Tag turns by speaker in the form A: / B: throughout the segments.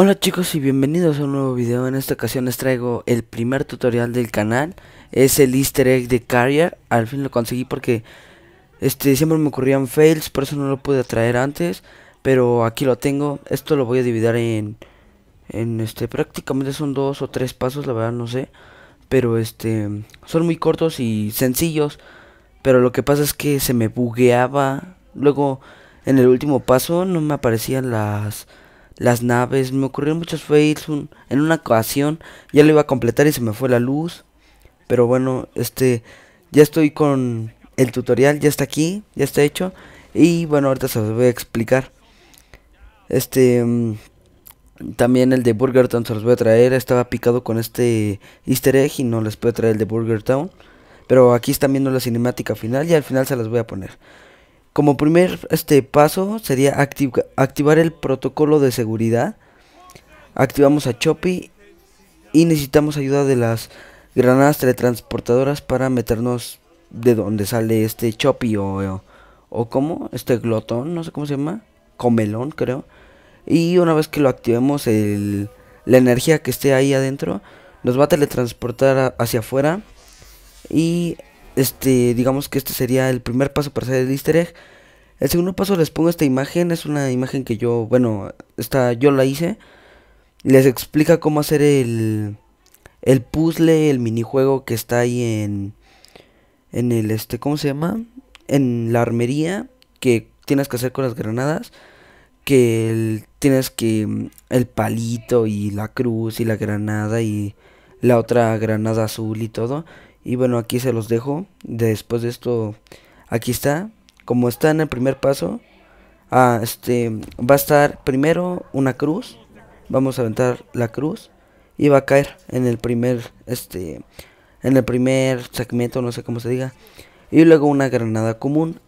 A: Hola chicos y bienvenidos a un nuevo video, en esta ocasión les traigo el primer tutorial del canal Es el easter egg de Carrier, al fin lo conseguí porque este, siempre me ocurrían fails, por eso no lo pude traer antes Pero aquí lo tengo, esto lo voy a dividir en, en este, prácticamente son dos o tres pasos, la verdad no sé Pero este, son muy cortos y sencillos Pero lo que pasa es que se me bugueaba Luego en el último paso no me aparecían las las naves, me ocurrieron muchos fails en una ocasión, ya lo iba a completar y se me fue la luz. Pero bueno, este ya estoy con el tutorial, ya está aquí, ya está hecho y bueno, ahorita se los voy a explicar. Este mm, también el de Burger Town se los voy a traer, estaba picado con este Easter egg y no les puedo traer el de Burger Town, pero aquí están viendo la cinemática final y al final se las voy a poner. Como primer este, paso sería activar el protocolo de seguridad. Activamos a Choppy y necesitamos ayuda de las granadas teletransportadoras para meternos de donde sale este Choppy o, como este glotón, no sé cómo se llama, comelón creo. Y una vez que lo activemos, el, la energía que esté ahí adentro nos va a teletransportar hacia afuera y este, digamos que este sería el primer paso para hacer el easter egg. El segundo paso les pongo esta imagen, es una imagen que yo, bueno, esta yo la hice. Les explica cómo hacer el, el puzzle, el minijuego que está ahí en, en el, este, ¿cómo se llama? En la armería que tienes que hacer con las granadas. Que tienes que el palito y la cruz y la granada y la otra granada azul y todo. Y bueno, aquí se los dejo. Después de esto, aquí está. Como está en el primer paso, ah, este, va a estar primero una cruz. Vamos a aventar la cruz y va a caer en el primer, este, en el primer segmento, no sé cómo se diga. Y luego una granada común.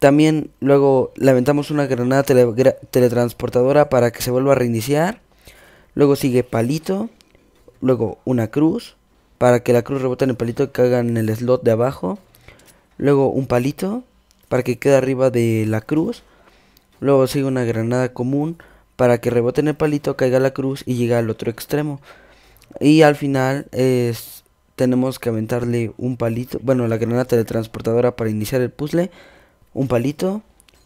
A: También luego le aventamos una granada teletransportadora para que se vuelva a reiniciar. Luego sigue palito. Luego una cruz para que la cruz rebote en el palito que caiga en el slot de abajo. Luego un palito para que quede arriba de la cruz. Luego sigue una granada común para que rebote en el palito, caiga la cruz y llegue al otro extremo. Y al final tenemos que aventarle un palito, bueno, la granada teletransportadora para iniciar el puzzle, un palito,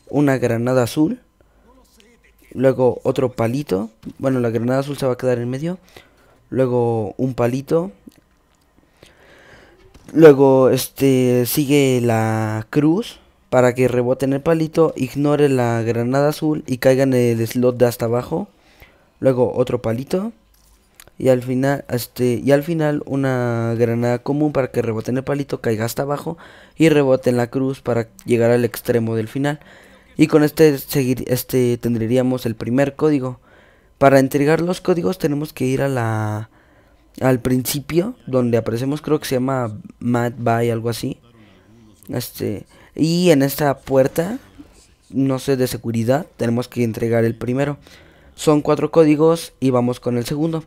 A: una granada azul, luego otro palito, bueno, la granada azul se va a quedar en medio, luego un palito, Luego este sigue la cruz para que rebote en el palito, ignore la granada azul y caiga en el slot de hasta abajo. Luego otro palito y al final este y al final una granada común para que rebote en el palito, caiga hasta abajo y rebote en la cruz para llegar al extremo del final. Y con este seguir este tendríamos el primer código. Para entregar los códigos tenemos que ir a la al principio, donde aparecemos, creo que se llama Mad algo así. Este, y en esta puerta, no sé, de seguridad, tenemos que entregar el primero. Son cuatro códigos y vamos con el segundo.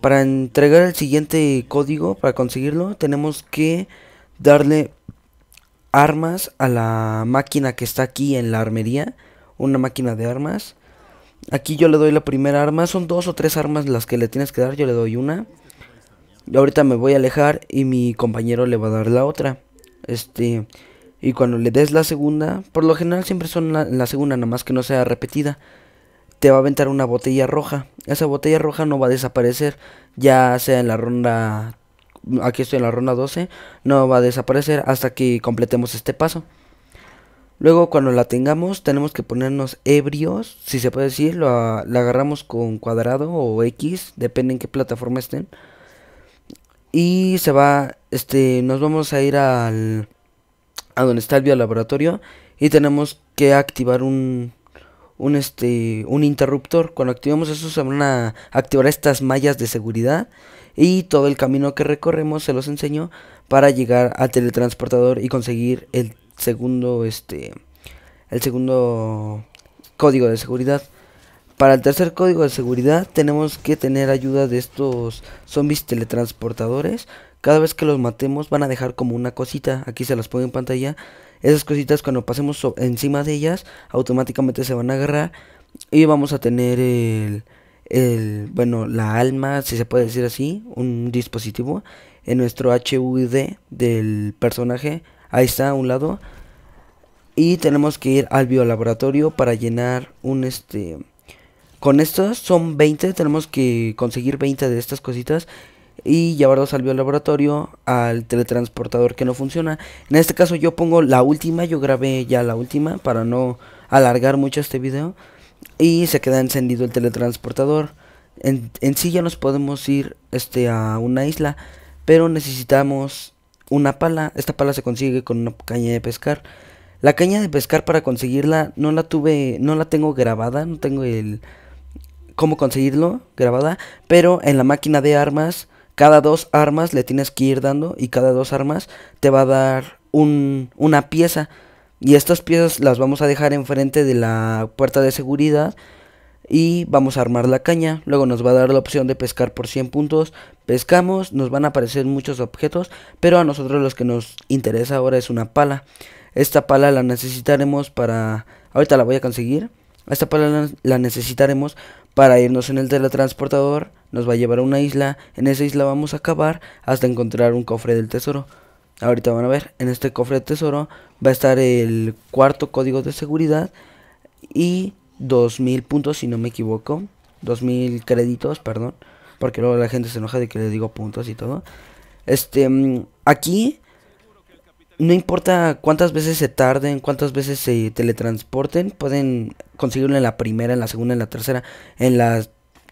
A: Para entregar el siguiente código, para conseguirlo, tenemos que darle armas a la máquina que está aquí en la armería. Una máquina de armas. Aquí yo le doy la primera arma. Son dos o tres armas las que le tienes que dar. Yo le doy una. Y ahorita me voy a alejar y mi compañero le va a dar la otra. Este. Y cuando le des la segunda, por lo general siempre son la, la segunda, nada más que no sea repetida. Te va a aventar una botella roja. Esa botella roja no va a desaparecer. Ya sea en la ronda. Aquí estoy en la ronda 12. No va a desaparecer hasta que completemos este paso. Luego cuando la tengamos tenemos que ponernos ebrios, si se puede decir, la, agarramos con cuadrado o X, depende en qué plataforma estén. Y se va, este, nos vamos a ir al, a donde está el biolaboratorio y tenemos que activar un, este, un interruptor. Cuando activemos eso se van a activar estas mallas de seguridad y todo el camino que recorremos se los enseño para llegar al teletransportador y conseguir el segundo, este, el segundo código de seguridad. Para el tercer código de seguridad tenemos que tener ayuda de estos zombies teletransportadores. Cada vez que los matemos van a dejar como una cosita, aquí se las pone en pantalla. Esas cositas cuando pasemos encima de ellas automáticamente se van a agarrar y vamos a tener el, bueno, la alma, si se puede decir así, un dispositivo en nuestro hvd del personaje Ahí está, a un lado. Y tenemos que ir al biolaboratorio para llenar un este... Con estos son 20, tenemos que conseguir 20 de estas cositas y llevarlos al biolaboratorio, al teletransportador que no funciona. En este caso yo pongo la última, yo grabé ya la última para no alargar mucho este video. Y se queda encendido el teletransportador. En, sí ya nos podemos ir este, a una isla, pero necesitamos una pala. Esta pala se consigue con una caña de pescar. La caña de pescar para conseguirla no la tuve, no la tengo grabada, no tengo el cómo conseguirlo grabada, pero en la máquina de armas cada dos armas le tienes que ir dando y cada dos armas te va a dar un, una pieza y estas piezas las vamos a dejar enfrente de la puerta de seguridad y vamos a armar la caña. Luego nos va a dar la opción de pescar por 100 puntos. Pescamos, nos van a aparecer muchos objetos, pero a nosotros los que nos interesa ahora es una pala. Esta pala la necesitaremos para... Ahorita la voy a conseguir. Esta pala la necesitaremos para irnos en el teletransportador. Nos va a llevar a una isla. En esa isla vamos a acabar hasta encontrar un cofre del tesoro. Ahorita van a ver, en este cofre del tesoro va a estar el cuarto código de seguridad y 2000 puntos, si no me equivoco. 2000 créditos, perdón. Porque luego la gente se enoja de que le digo puntos y todo. Este, mm, aquí no importa cuántas veces se tarden, cuántas veces se teletransporten, pueden conseguirlo en la primera, en la segunda, en la tercera, en la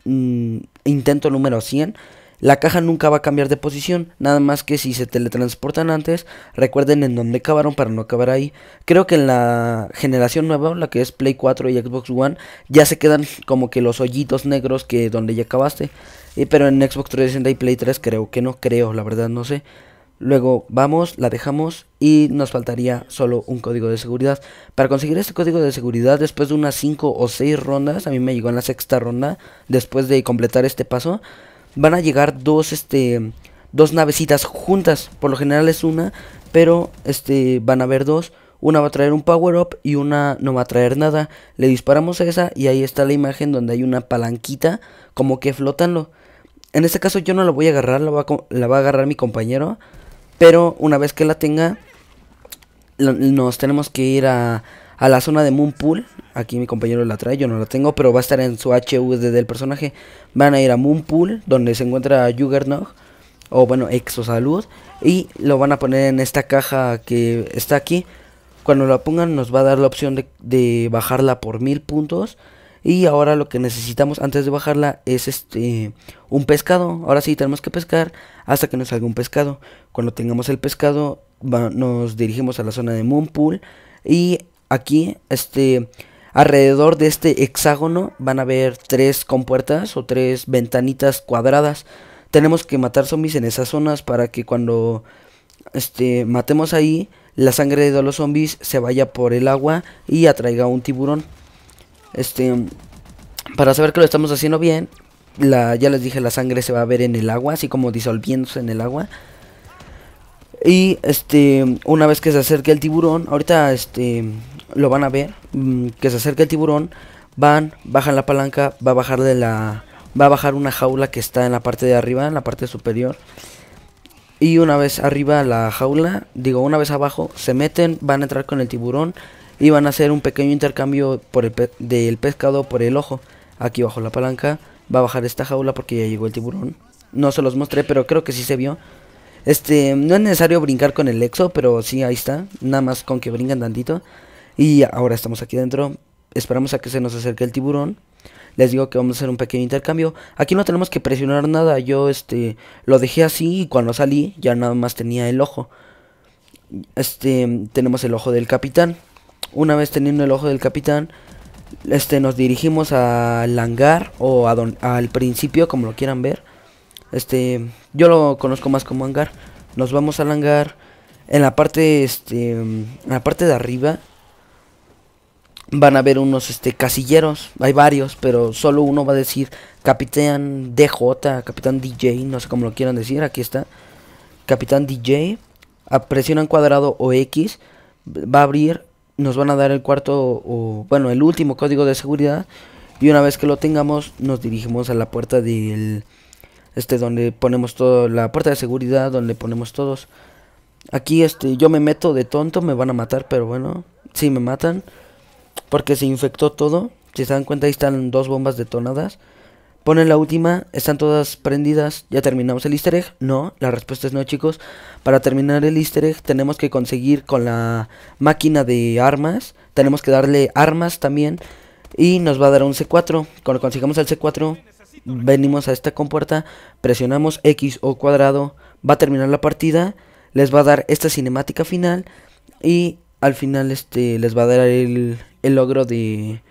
A: mm, intento número 100. La caja nunca va a cambiar de posición, nada más que si se teletransportan antes, recuerden en dónde acabaron para no acabar ahí. Creo que en la generación nueva, la que es Play 4 y Xbox One, ya se quedan como que los hoyitos negros que donde ya acabaste. pero en Xbox 360 y Play 3 creo que no, creo, la verdad no sé. Luego vamos, la dejamos y nos faltaría solo un código de seguridad. Para conseguir este código de seguridad, después de unas 5 o 6 rondas, a mí me llegó en la sexta ronda, después de completar este paso, van a llegar dos, este, dos navecitas juntas. Por lo general es una, pero este, van a haber dos. Una va a traer un power up y una no va a traer nada. Le disparamos a esa y ahí está la imagen donde hay una palanquita como que flotando. En este caso yo no la voy a agarrar, la va la va a agarrar mi compañero. Pero una vez que la tenga, nos tenemos que ir a, a la zona de Moonpool. Aquí mi compañero la trae, yo no la tengo, pero va a estar en su HUD del personaje. Van a ir a Moonpool, donde se encuentra Juggernaut, o bueno, Salud, Y lo van a poner en esta caja que está aquí. Cuando la pongan nos va a dar la opción de, bajarla por mil puntos. Y ahora lo que necesitamos antes de bajarla es este un pescado. Ahora sí tenemos que pescar hasta que nos salga un pescado. Cuando tengamos el pescado nos dirigimos a la zona de Moonpool y Aquí, este, alrededor de este hexágono van a haber tres compuertas o tres ventanitas cuadradas. Tenemos que matar zombies en esas zonas para que cuando este, matemos ahí, la sangre de los zombies se vaya por el agua y atraiga un tiburón. Este, para saber que lo estamos haciendo bien, la, ya les dije, la sangre se va a ver en el agua, así como disolviéndose en el agua. Y este, una vez que se acerque el tiburón, ahorita este lo van a ver, mm, que se acerca el tiburón, van, bajan la palanca, va a bajar de la va a bajar una jaula que está en la parte de arriba, en la parte superior. Y una vez arriba la jaula, digo, una vez abajo, se meten, van a entrar con el tiburón y van a hacer un pequeño intercambio por el del pescado por el ojo. Aquí bajo la palanca va a bajar esta jaula porque ya llegó el tiburón. No se los mostré, pero creo que sí se vio. Este, no es necesario brincar con el exo, pero sí ahí está, nada más con que brincan tantito. Y ahora estamos aquí dentro. Esperamos a que se nos acerque el tiburón. Les digo que vamos a hacer un pequeño intercambio. Aquí no tenemos que presionar nada. Yo este lo dejé así y cuando salí ya nada más tenía el ojo. Este tenemos el ojo del capitán. Una vez teniendo el ojo del capitán, este nos dirigimos al hangar o al principio como lo quieran ver. Este, yo lo conozco más como hangar. Nos vamos al hangar en la parte este en la parte de arriba van a ver unos este, casilleros, hay varios, pero solo uno va a decir Capitán DJ, Capitán DJ, no sé cómo lo quieran decir, aquí está. Capitán DJ, presionan cuadrado o X, va a abrir, nos van a dar el cuarto o, bueno, el último código de seguridad y una vez que lo tengamos nos dirigimos a la puerta del, este, donde ponemos todo, la puerta de seguridad, donde ponemos todos. Aquí, este, yo me meto de tonto, me van a matar, pero bueno, si me matan porque se infectó todo. Si se dan cuenta, ahí están dos bombas detonadas. Ponen la última, están todas prendidas. ¿Ya terminamos el easter egg? No, la respuesta es no, chicos. Para terminar el easter egg tenemos que conseguir con la máquina de armas. Tenemos que darle armas también. Y nos va a dar un C4. Cuando consigamos el C4, venimos a esta compuerta, presionamos X o cuadrado, va a terminar la partida, les va a dar esta cinemática final y al final este les va a dar el, el logro de...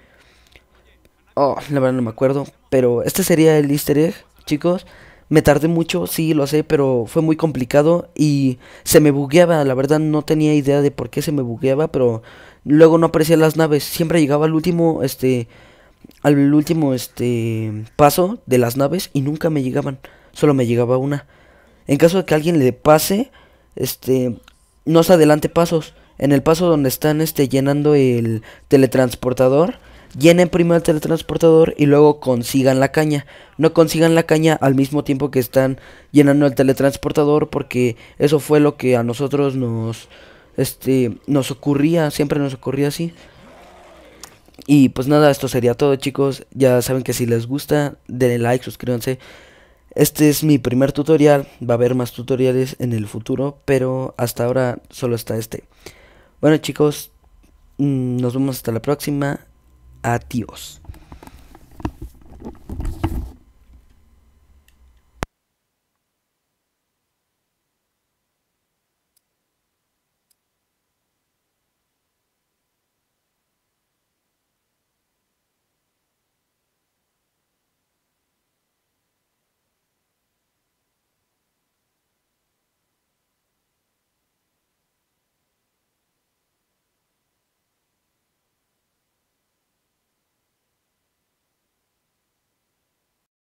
A: Oh, la verdad no me acuerdo. Pero este sería el easter egg, chicos. Me tardé mucho, sí, lo sé, pero fue muy complicado y se me bugueaba. La verdad no tenía idea de por qué se me bugueaba, pero luego no aparecían las naves. Siempre llegaba al último, este, al último, este, paso de las naves y nunca me llegaban. Solo me llegaba una. En caso de que alguien le pase, este, no se adelante pasos en el paso donde están este, llenando el teletransportador, llenen primero el teletransportador y luego consigan la caña. No consigan la caña al mismo tiempo que están llenando el teletransportador porque eso fue lo que a nosotros nos este nos ocurría, siempre nos ocurría así. Y pues nada, esto sería todo, chicos. Ya saben que si les gusta, denle like, suscríbanse. Este es mi primer tutorial, va a haber más tutoriales en el futuro, pero hasta ahora solo está este. Bueno chicos, mm, nos vemos hasta la próxima. Adiós.